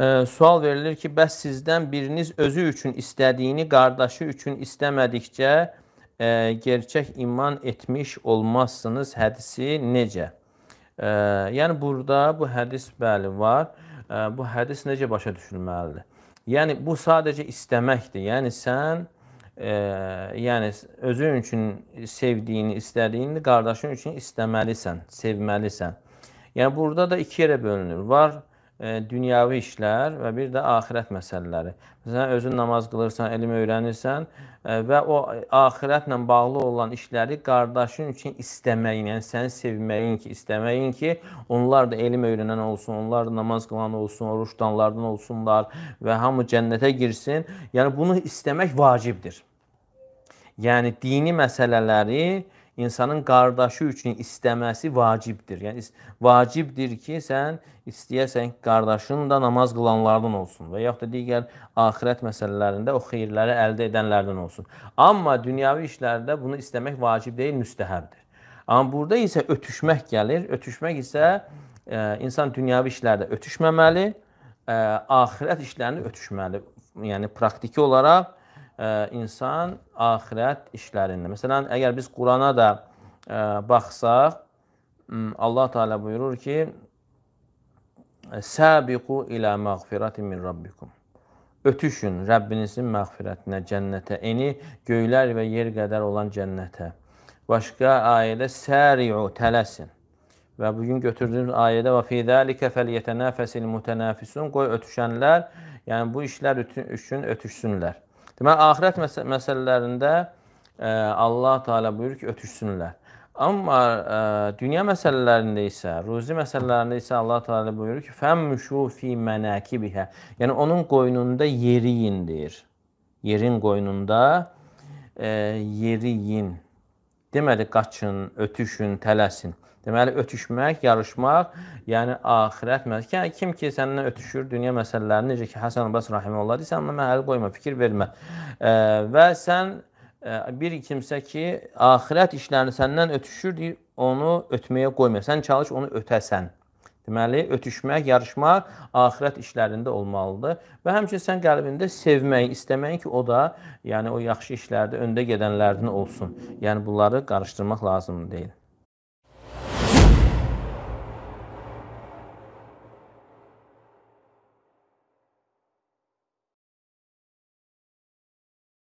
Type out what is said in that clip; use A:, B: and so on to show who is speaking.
A: e, sual verilir ki, bəs sizdən biriniz özü üçün istədiyini qardaşı üçün istəmədikcə e, gerçək iman etmiş olmazsınız hədisi necə? E, yəni burada bu hədis bəli var. E, bu hədis necə başa düşülməlidir? Yəni bu sadəcə istəməkdir. Yəni sən e, yəni özün üçün sevdiyini, istədiyini qardaşın üçün istəməlisən, sevməlisən. Yəni burada da iki yerə bölünür. Var e, dünyavi işlər və bir də axirət məsələləri. Məsələn, özün namaz qılırsan, elm öyrənirsən e, və o axirətlə bağlı olan işləri qardaşın üçün istəməyin, yəni səni sevməyin ki, istəməyin ki, onlar da elm öyrənən olsun, onlar da namaz qılan olsun, oruç tutanlardan olsunlar və hamı cənnətə girsin. Yəni bunu istəmək vacibdir. Yəni dini məsələləri insanın qardaşı üçün istəməsi vacibdir. Yəni vacibdir ki, sən istəyəsən qardaşın da namaz qılanlardan olsun və yaxud da digər axirət məsələlərində o xeyirləri əldə edənlərdən olsun. Amma dünyəvi işlərdə bunu istəmək vacib deyil, müstəhəbdir. Amma burada isə ötüşmək gəlir. Ötüşmək isə ə, e, insan dünyəvi işlərdə ötüşməməli, ə, e, axirət işlərini ötüşməli. Yəni praktiki olaraq ə, e, insan axirət işlərində. Məsələn, əgər biz Qurana da ə, e, baxsaq, Allah Teala buyurur ki: "Səbiqu ilə məğfiratin min rabbikum." Ötüşün Rəbbinizin məğfirətinə, cənnətə, eni göylər və yer qədər olan cənnətə. Başqa ayədə səriu tələsin. Və bu gün götürdüyümüz ayədə və fi zalika felyetanafasul mutenafisun qoy ötüşənlər, yəni bu işlər üçün ötüşsünlər. Deməli, axirət məs məsələlərində ə, e, Allah Taala buyurur ki, ötüşsünlər. Amma ə, e, dünya məsələlərində isə, ruzi məsələlərində isə Allah Taala buyurur ki, "Fəmmüşu fi mənakibihə." Yəni onun qoynunda yeriyin deyir. Yerin qoynunda ə, e, yeriyin. Demədi qaçın, ötüşün, tələsin. Deməli ötüşmək, yarışmaq, yəni axirət məsələn yəni kim ki səndən ötüşür dünya məsələlərini necə ki Həsən Abbas rahimehullah deyirsə, ona məhəl qoyma, fikir vermə. E, və sən e, bir kimsə ki axirət işlərini səndən ötüşür, onu ötməyə qoyma. Sən çalış onu ötəsən. Deməli, ötüşmək, yarışmaq axirət işlərində olmalıdır və həmçinin sən qəlbində sevmək, istəməyin ki, o da, yəni o yaxşı işlərdə öndə gedənlərdən olsun. Yəni bunları qarışdırmaq lazım deyil.